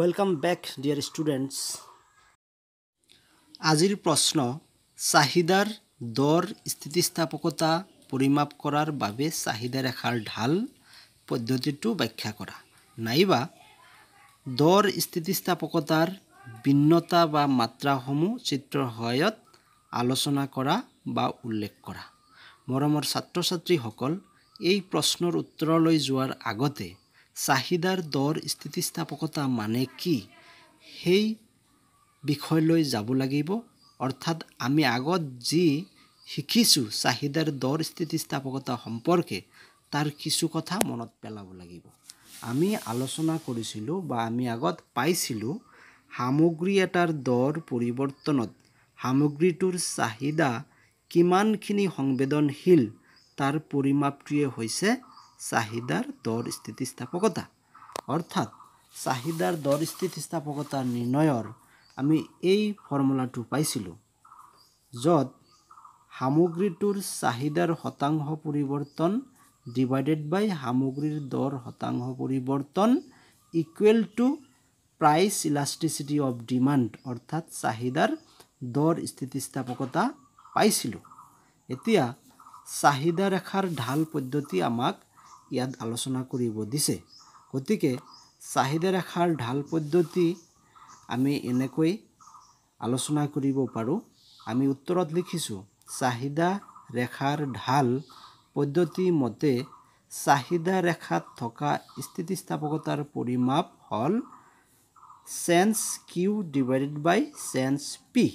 welcome back dear students আজিৰ প্ৰশ্ন চাহিদাৰ দৰ স্থিতিস্থাপকতা পৰিমাপ কৰাৰ বাবে চাহিদা ৰেখাৰ ঢাল পদ্ধতিটো ব্যাখ্যা কৰা নাইবা দৰ স্থিতিস্থাপকতাৰ ভিন্নতা বা মাত্ৰাসমূহ চিত্ৰৰ সহায়ত আলোচনা কৰা বা উল্লেখ কৰা মৰমৰ ছাত্ৰ ছাত্ৰীসকল এই প্ৰশ্নৰ উত্তৰলৈ যোৱাৰ আগতে চাহিদাৰ দৰ স্থিতিস্থাপকতা মানে কি সেই বিষয়লৈ যাব লাগিব অৰ্থাৎ আমি আগত যি শিকিছোঁ চাহিদাৰ দৰ স্থিতিস্থাপকতা সম্পৰ্কে তাৰ কিছু কথা মনত পেলাব লাগিব আমি আলোচনা কৰিছিলোঁ বা আমি আগত পাইছিলোঁ সামগ্ৰী এটাৰ দৰ পৰিৱৰ্তনত সামগ্ৰীটোৰ চাহিদা কিমানখিনি সংবেদনশীল তাৰ পৰিমাপটোৱে হৈছে চাহিদাৰ দৰ স্থিতিস্থাপকতা অৰ্থাৎ চাহিদাৰ দৰ স্থিতিস্থাপকতা নিৰ্ণয়ৰ আমি এই ফৰ্মুলাটো পাইছিলোঁ য'ত সামগ্ৰীটোৰ চাহিদাৰ শতাংশ পৰিৱৰ্তন ডিভাইডেড বাই সামগ্ৰীৰ দৰ শতাংশ পৰিৱৰ্তন equal to price elasticity of demand অৰ্থাৎ চাহিদাৰ দৰ স্থিতিস্থাপকতা পাইছিলোঁ এতিয়া চাহিদা ৰেখাৰ ঢাল পদ্ধতি আমাক ইয়াত আলোচনা কৰিব দিছে গতিকে চাহিদা ৰেখাৰ ঢাল পদ্ধতি আমি এনেকৈ আলোচনা কৰিব পাৰোঁ আমি উত্তৰত লিখিছোঁ চাহিদা ৰেখাৰ ঢাল পদ্ধতি মতে চাহিদা ৰেখাত থকা স্থিতিস্থাপকতাৰ পৰিমাপ হ'ল change Q divided by change P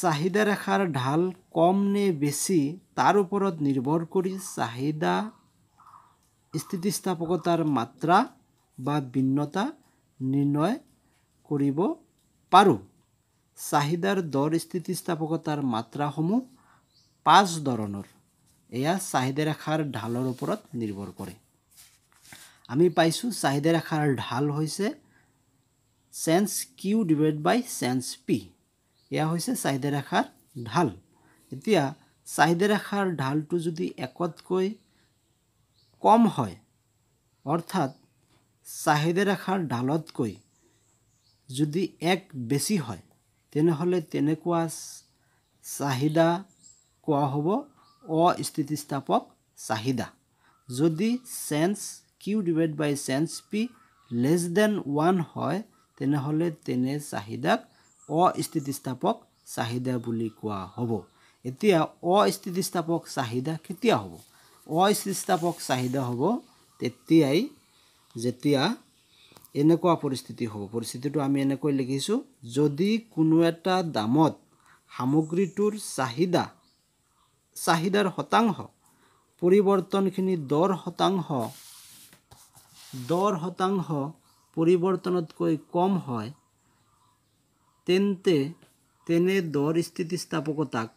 চাহিদা ৰেখাৰ ঢাল কম নে বেছি তাৰ ওপৰত নিৰ্ভৰ কৰি চাহিদা স্থিতিস্থাপকতাৰ মাত্ৰা বা ভিন্নতা নিৰ্ণয় কৰিব পাৰোঁ চাহিদাৰ দৰ স্থিতিস্থাপকতাৰ মাত্ৰাসমূহ পাঁচ ধৰণৰ এয়া চাহিদা ৰেখাৰ ঢালৰ ওপৰত নিৰ্ভৰ কৰে আমি পাইছোঁ চাহিদা ৰেখাৰ ঢাল হৈছে change Q divide by change P এয়া হৈছে চাহিদা ৰেখাৰ ঢাল এতিয়া চাহিদা ৰেখাৰ ঢালটো যদি একতকৈ কম হয় অৰ্থাৎ চাহিদা ৰেখাৰ ঢালতকৈ যদি এক বেছি হয় তেনেহ'লে তেনেকুৱা চাহিদা কোৱা হ'ব অস্থিতিস্থাপক চাহিদা যদি change Q divide by change P less than one হয় তেনেহ'লে তেনে চাহিদাক অস্থিতিস্থাপক চাহিদা বুলি কোৱা হ'ব এতিয়া অস্থিতিস্থাপক চাহিদা কেতিয়া হ'ব অস্থিতিস্থাপক চাহিদা হ'ব তেতিয়াই যেতিয়া এনেকুৱা পৰিস্থিতি হ'ব পৰিস্থিতিটো আমি এনেকৈ লিখিছোঁ যদি কোনো এটা দামত সামগ্ৰীটোৰ চাহিদা চাহিদাৰ শতাংশ পৰিৱৰ্তনখিনি দৰ শতাংশ দৰ শতাংশ পৰিৱৰ্তনতকৈ কম হয় তেন্তে তেনে দৰ স্থিতিস্থাপকতাক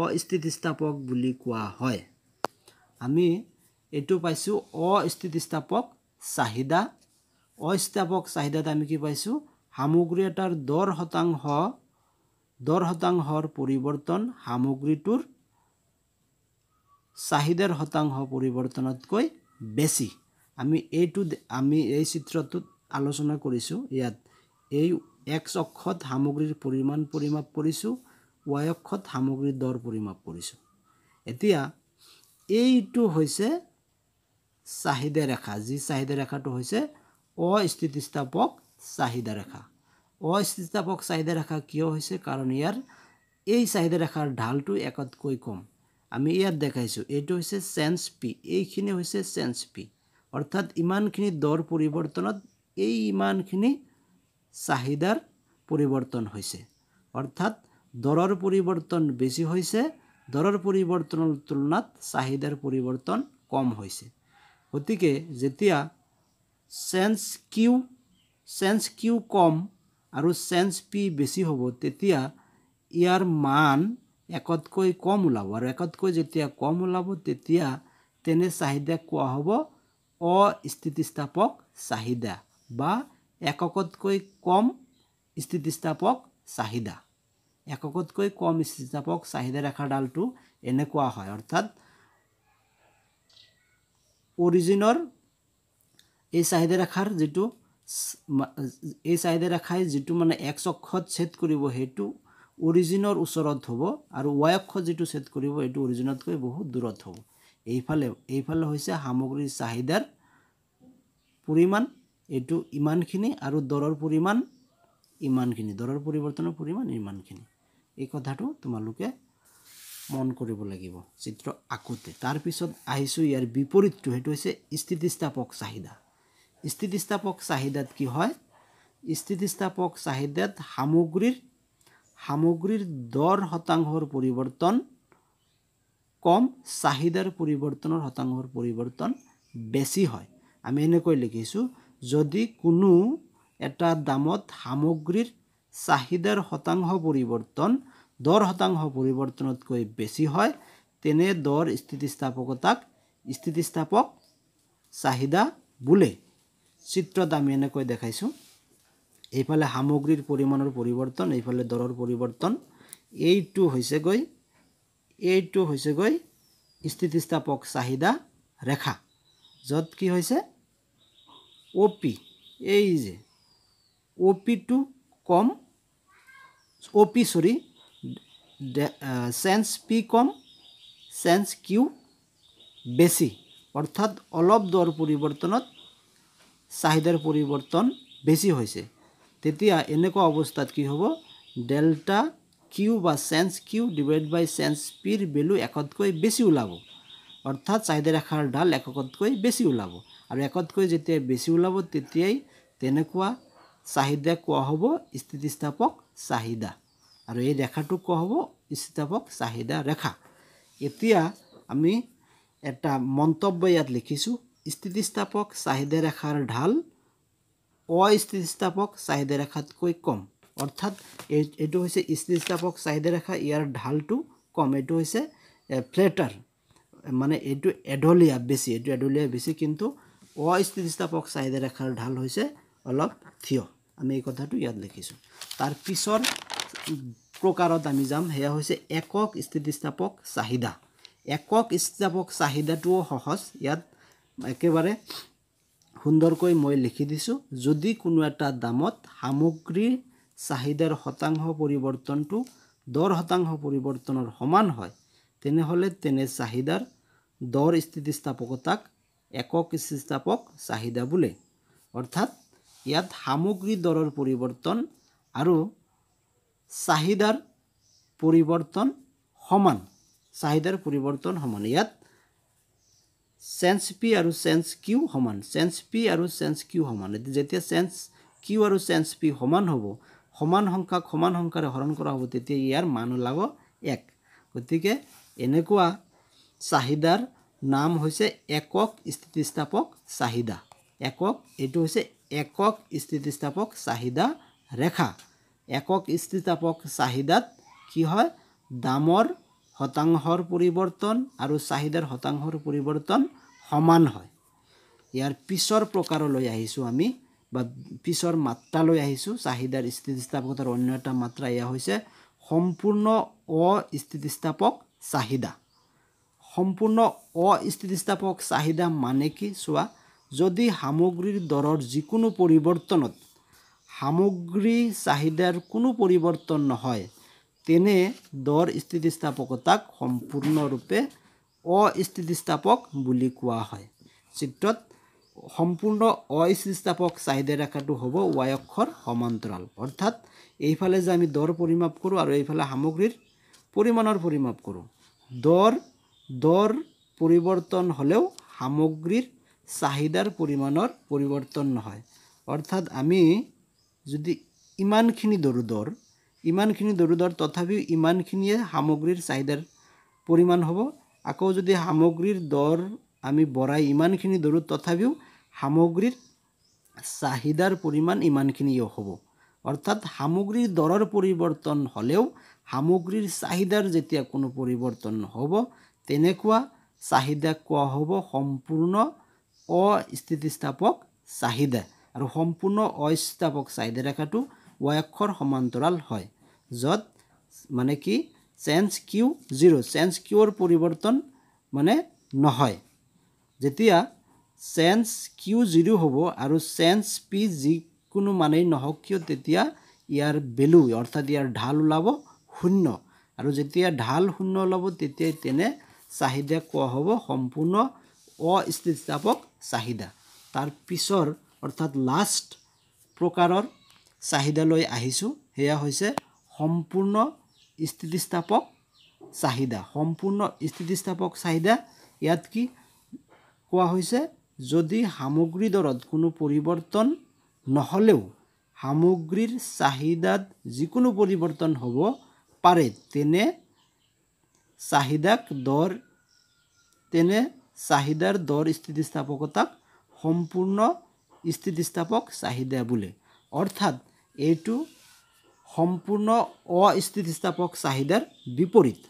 অস্থিতিস্থাপক বুলি কোৱা হয় আমি এইটো পাইছোঁ অস্থিতিস্থাপক চাহিদা অস্থাপক চাহিদাত আমি কি পাইছোঁ সামগ্ৰী এটাৰ দৰ শতাংশ দৰ শতাংশৰ পৰিৱৰ্তন সামগ্ৰীটোৰ চাহিদাৰ শতাংশ পৰিৱৰ্তনতকৈ বেছি আমি এইটো আমি এই চিত্ৰটোত আলোচনা কৰিছোঁ ইয়াত এই এক চক্ষত সামগ্ৰীৰ পৰিমাণ পৰিমাপ কৰিছোঁ ৱায়ক্ষত সামগ্ৰীৰ দৰ পৰিমাপ কৰিছোঁ এতিয়া এইটো হৈছে চাহিদা ৰেখা যি চাহিদা ৰেখাটো হৈছে অস্থিতিস্থাপক চাহিদা ৰেখা অস্থিতিস্থাপক চাহিদা ৰেখা কিয় হৈছে কাৰণ ইয়াৰ এই চাহিদা ৰেখাৰ ঢালটো একতকৈ কম আমি ইয়াত দেখাইছোঁ এইটো হৈছে চেঞ্চ পি এইখিনি হৈছে চেঞ্চ পি অৰ্থাৎ ইমানখিনি দৰ পৰিৱৰ্তনত এই ইমানখিনি চাহিদাৰ পৰিৱৰ্তন হৈছে অৰ্থাৎ দৰৰ পৰিৱৰ্তন বেছি হৈছে দৰৰ পৰিৱৰ্তনৰ তুলনাত চাহিদাৰ পৰিৱৰ্তন কম হৈছে গতিকে যেতিয়া চেঞ্চ কিউ চেঞ্চ কিউ কম আৰু চেঞ্চ পি বেছি হ'ব তেতিয়া ইয়াৰ মান একতকৈ কম ওলাব আৰু একতকৈ যেতিয়া কম ওলাব তেতিয়া তেনে চাহিদাক কোৱা হ'ব অস্থিতিস্থাপক চাহিদা বা এককতকৈ কম স্থিতিস্থাপক চাহিদা এককতকৈ কম স্থিতিস্থাপক চাহিদা ৰেখাৰ ডালটো এনেকুৱা হয় অৰ্থাৎ অৰিজিনৰ এই চাহিদা ৰেখাৰ যিটো এই চাহিদা ৰেখাই যিটো মানে এক চক্ষত চেট কৰিব সেইটো অৰিজিনৰ ওচৰত হ'ব আৰু ৱাই অক্ষত যিটো ছেদ কৰিব সেইটো অৰিজিনতকৈ বহুত দূৰত হ'ব এইফালে এইফালে হৈছে সামগ্ৰীৰ চাহিদাৰ পৰিমাণ এইটো ইমানখিনি আৰু দৰৰ পৰিমাণ ইমানখিনি দৰৰ পৰিৱৰ্তনৰ পৰিমাণ ইমানখিনি এই কথাটো তোমালোকে মন কৰিব লাগিব চিত্ৰ আঁকোতে তাৰপিছত আহিছোঁ ইয়াৰ বিপৰীতটো সেইটো হৈছে স্থিতিস্থাপক চাহিদা স্থিতিস্থাপক চাহিদাত কি হয় স্থিতিস্থাপক চাহিদাত সামগ্ৰীৰ সামগ্ৰীৰ দৰ শতাংশৰ পৰিৱৰ্তন কম চাহিদাৰ পৰিৱৰ্তনৰ শতাংশৰ পৰিৱৰ্তন বেছি হয় আমি এনেকৈ লিখিছোঁ যদি কোনো এটা দামত সামগ্ৰীৰ চাহিদাৰ শতাংশ পৰিৱৰ্তন দৰ শতাংশ পৰিৱৰ্তনতকৈ বেছি হয় তেনে দৰ স্থিতিস্থাপকতাক স্থিতিস্থাপক চাহিদা বোলে চিত্ৰত আমি এনেকৈ দেখাইছোঁ এইফালে সামগ্ৰীৰ পৰিমাণৰ পৰিৱৰ্তন এইফালে দৰৰ পৰিৱৰ্তন এইটো হৈছেগৈ এইটো হৈছেগৈ স্থিতিস্থাপক চাহিদা ৰেখা য'ত কি হৈছে অ' পি এই যে অ' পিটো কম ও পি সৰি সেন্স পি কম সেন্স কিউ বেশি অৰ্থাৎ অলপ দৰ পৰিবৰ্তনত চাহিদাৰ পৰিবৰ্তন বেশি হয়েছে তেতিয়া এনেকুৱা অবস্থাত কি হ'ব ডেল্টা কিউ বা change Q divide by change পিৰ ভেলু এককৈ বেছি ওলাব অৰ্থাৎ চাহিদা ৰেখাৰ ঢাল এককতকৈ বেছি ওলাব আৰু এককৈ যেতিয়াই বেছি ওলাব তেতিয়াই তেনেকুৱা চাহিদা কোৱা হ'ব স্থিতিস্থাপক চাহিদা আৰু এই ৰেখাটো কোৱা হ'ব স্থিতিস্থাপক চাহিদা ৰেখা এতিয়া আমি এটা মন্তব্য ইয়াত লিখিছোঁ স্থিতিস্থাপক চাহিদা ৰেখাৰ ঢাল অস্থিতিস্থাপক চাহিদা ৰেখাতকৈ কম অৰ্থাৎ এইটো হৈছে স্থিতিস্থাপক চাহিদা ৰেখা ইয়াৰ ঢালটো কম এইটো হৈছে ফ্লেটাৰ মানে এইটো এডলীয়া বেছি এইটো এডলীয়া বেছি কিন্তু অস্থিতিস্থাপক চাহিদা ৰেখাৰ ঢাল হৈছে অলপ থিয় আমি এই কথাটো ইয়াত লিখিছোঁ তাৰ পিছৰ প্ৰকাৰত আমি যাম সেয়া হৈছে একক স্থিতিস্থাপক চাহিদা একক স্থিতিস্থাপক চাহিদাটোও সহজ ইয়াত একেবাৰে সুন্দৰকৈ মই লিখি দিছোঁ যদি কোনো এটা দামত সামগ্ৰীৰ চাহিদাৰ শতাংশ পৰিৱৰ্তনটো দৰ শতাংশ পৰিৱৰ্তনৰ সমান হয় তেনেহ'লে তেনে চাহিদাৰ দৰ স্থিতিস্থাপকতাক একক স্থিতিস্থাপক চাহিদা বোলে অৰ্থাৎ ইয়াত সামগ্ৰী দৰৰ পৰিৱৰ্তন আৰু চাহিদাৰ পৰিৱৰ্তন সমান চাহিদাৰ পৰিৱৰ্তন সমান ইয়াত চেঞ্চ পি আৰু চেঞ্চ কিউ সমান চেঞ্চ পি আৰু চেঞ্চ কিউ সমান যেতিয়া চেঞ্চ কিউ আৰু চেঞ্চ পি সমান হব সমান সংখ্যাক সমান সংখ্যাৰে হৰণ কৰা হব তেতিয়া ইয়াৰ মান ওলাব এক গতিকে এনেকুৱা চাহিদাৰ নাম হৈছে একক স্থিতিস্থাপক চাহিদা একক এইটো হৈছে একক স্থিতিস্থাপক চাহিদা ৰেখা একক স্থিতিস্থাপক চাহিদাত কি হয় দামৰ শতাংশৰ পৰিৱৰ্তন আৰু চাহিদাৰ শতাংশৰ পৰিৱৰ্তন সমান হয় ইয়াৰ পিছৰ প্ৰকাৰলৈ আহিছোঁ আমি বা পিছৰ মাত্ৰালৈ আহিছোঁ চাহিদাৰ স্থিতিস্থাপকতাৰ অন্য এটা মাত্ৰা এয়া হৈছে সম্পূৰ্ণ অস্থিতিস্থাপক চাহিদা সম্পূৰ্ণ অস্থিতিস্থাপক চাহিদা মানে কি চোৱা যদি সামগ্ৰীৰ দৰৰ যিকোনো পৰিৱৰ্তনত সামগ্ৰী চাহিদাৰ কোনো পৰিৱৰ্তন নহয় তেনে দৰ স্থিতিস্থাপকতাক সম্পূৰ্ণৰূপে অস্থিতিস্থাপক বুলি কোৱা হয় চিত্ৰত সম্পূৰ্ণ অস্থিতিস্থাপক চাহিদা ৰেখাটো হ'ব ৱাই অক্ষৰ সমান্তৰাল অৰ্থাৎ এইফালে যে আমি দৰ পৰিমাপ কৰোঁ আৰু এইফালে সামগ্ৰীৰ পৰিমাণৰ পৰিমাপ কৰোঁ দৰ দৰ পৰিৱৰ্তন হ'লেও সামগ্ৰীৰ চাহিদাৰ পৰিমাণৰ পৰিৱৰ্তন নহয় অৰ্থাৎ আমি যদি ইমানখিনি দৰুদৰ ইমানখিনি দৰুদৰ তথাপিও ইমানখিনিয়ে সামগ্ৰীৰ চাহিদাৰ পৰিমাণ হ'ব আকৌ যদি সামগ্ৰীৰ দৰ আমি বঢ়াই ইমানখিনি দৰু তথাপিও সামগ্ৰীৰ চাহিদাৰ পৰিমাণ ইমানখিনিয়ে হ'ব অৰ্থাৎ সামগ্ৰীৰ দৰৰ পৰিৱৰ্তন হ'লেও সামগ্ৰীৰ চাহিদাৰ যেতিয়া কোনো পৰিৱৰ্তন নহ'ব তেনেকুৱা চাহিদাক কোৱা হ'ব সম্পূৰ্ণ অস্থিতিস্থাপক চাহিদা আৰু সম্পূৰ্ণ অস্থিতিস্থাপক চাহিদা ৰেখাটো ৱয়াক্ষৰ সমান্তৰাল হয় য'ত মানে কি চেঞ্চ কিউ জিৰ' চেঞ্চ কিউৰ পৰিৱৰ্তন মানে নহয় যেতিয়া চেঞ্চ কিউ জিৰ' হ'ব আৰু চেঞ্চ পি যিকোনো মানেই নহওক কিয় তেতিয়া ইয়াৰ বেলু অৰ্থাৎ ইয়াৰ ঢাল ওলাব শূন্য আৰু যেতিয়া ঢাল শূন্য ওলাব তেতিয়াই তেনে চাহিদা কোৱা হ'ব সম্পূৰ্ণ অস্থিতিস্থাপক চাহিদা তাৰ পিছৰ অৰ্থাৎ লাষ্ট প্ৰকাৰৰ চাহিদালৈ আহিছোঁ সেয়া হৈছে সম্পূৰ্ণ স্থিতিস্থাপক চাহিদা সম্পূৰ্ণ স্থিতিস্থাপক চাহিদা ইয়াত কি কোৱা হৈছে যদি সামগ্ৰী দৰত কোনো পৰিৱৰ্তন নহ'লেও সামগ্ৰীৰ চাহিদাত যিকোনো পৰিৱৰ্তন হ'ব পাৰে তেনে চাহিদাক দৰ তেনে চাহিদাৰ দৰ স্থিতিস্থাপকতাক সম্পূৰ্ণ স্থিতিস্থাপক চাহিদা বোলে অৰ্থাৎ এইটো সম্পূৰ্ণ অস্থিতিস্থাপক চাহিদাৰ বিপৰীত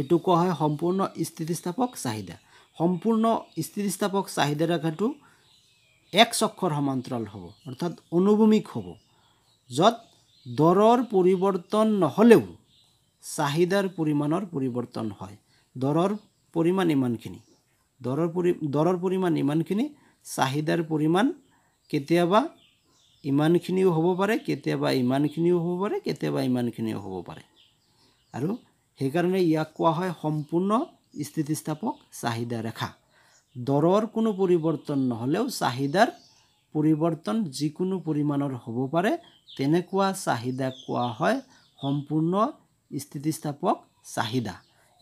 এইটো কোৱা হয় সম্পূৰ্ণ স্থিতিস্থাপক চাহিদা সম্পূৰ্ণ স্থিতিস্থাপক চাহিদা ৰেখাটো এক চক্ষৰ সমান্তৰাল হ'ব অৰ্থাৎ অনুভূমিক হ'ব য'ত দৰৰ পৰিৱৰ্তন নহ'লেও চাহিদাৰ পৰিমাণৰ পৰিৱৰ্তন হয় দৰৰ পৰিমাণ ইমানখিনি দৰৰ পৰি দৰৰ পৰিমাণ ইমানখিনি চাহিদাৰ পৰিমাণ কেতিয়াবা ইমানখিনিও হ'ব পাৰে কেতিয়াবা ইমানখিনিও হ'ব পাৰে কেতিয়াবা ইমানখিনিও হ'ব পাৰে আৰু সেইকাৰণে ইয়াক কোৱা হয় সম্পূৰ্ণ স্থিতিস্থাপক চাহিদা ৰেখা দৰৰ কোনো পৰিৱৰ্তন নহ'লেও চাহিদাৰ পৰিৱৰ্তন যিকোনো পৰিমাণৰ হ'ব পাৰে তেনেকুৱা চাহিদাক কোৱা হয় সম্পূৰ্ণ স্থিতিস্থাপক চাহিদা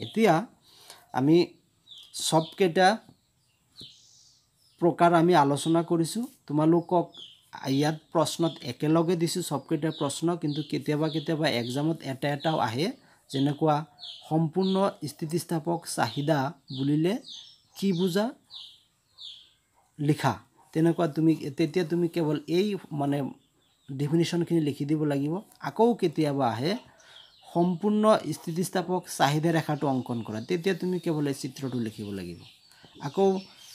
এতিয়া আমি সবকটা প্ৰকাৰ আমি আলোচনা কৰিছোঁ তোমালোকক ইয়াত প্ৰশ্নত একেলগে দিছোঁ সবকটা প্ৰশ্ন কিন্তু কেতিয়াবা কেতিয়াবা এক্সামত এটা এটাও আহে যেনেকুৱা সম্পূৰ্ণ স্থিতিস্থাপক চাহিদা বুলিলে কি বুজা লিখা তেনেকুৱা তুমি তেতিয়া তুমি কেৱল এই মানে ডেফিনেশ্যনখিনি লিখি দিব লাগিব আকৌ কেতিয়াবা আহে সম্পূৰ্ণ স্থিতিস্থাপক চাহিদা ৰেখাটো অংকন কৰা তেতিয়া তুমি কেৱল এই চিত্ৰটো লিখিব লাগিব আকৌ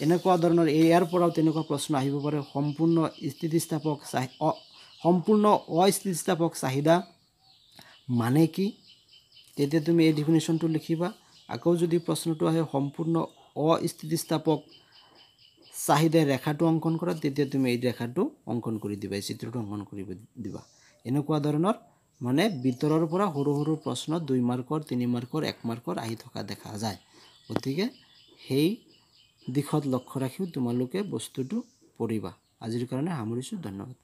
এনেকুৱা ধৰণৰ ইয়াৰ পৰাও তেনেকুৱা প্ৰশ্ন আহিব পাৰে সম্পূৰ্ণ স্থিতিস্থাপক চাহি সম্পূৰ্ণ অস্থিতিস্থাপক চাহিদা মানে কি তেতিয়া তুমি এই ডিফিনেশ্যনটো লিখিবা আকৌ যদি প্ৰশ্নটো আহে সম্পূৰ্ণ অস্থিতিস্থাপক চাহিদা ৰেখাটো অংকন কৰা তেতিয়া তুমি এই ৰেখাটো অংকন কৰি দিবা এই চিত্ৰটো অংকন কৰিব দিবা এনেকুৱা ধৰণৰ মানে ভিতৰৰ পৰা সৰু সৰু প্ৰশ্ন দুই মাৰ্কৰ তিনি মাৰ্কৰ এক মাৰ্কৰ আহি থকা দেখা যায় গতিকে সেই দিশত লক্ষ্য ৰাখিও তোমালোকে বস্তুটো পঢ়িবা আজিৰ কাৰণে সামৰিছোঁ ধন্যবাদ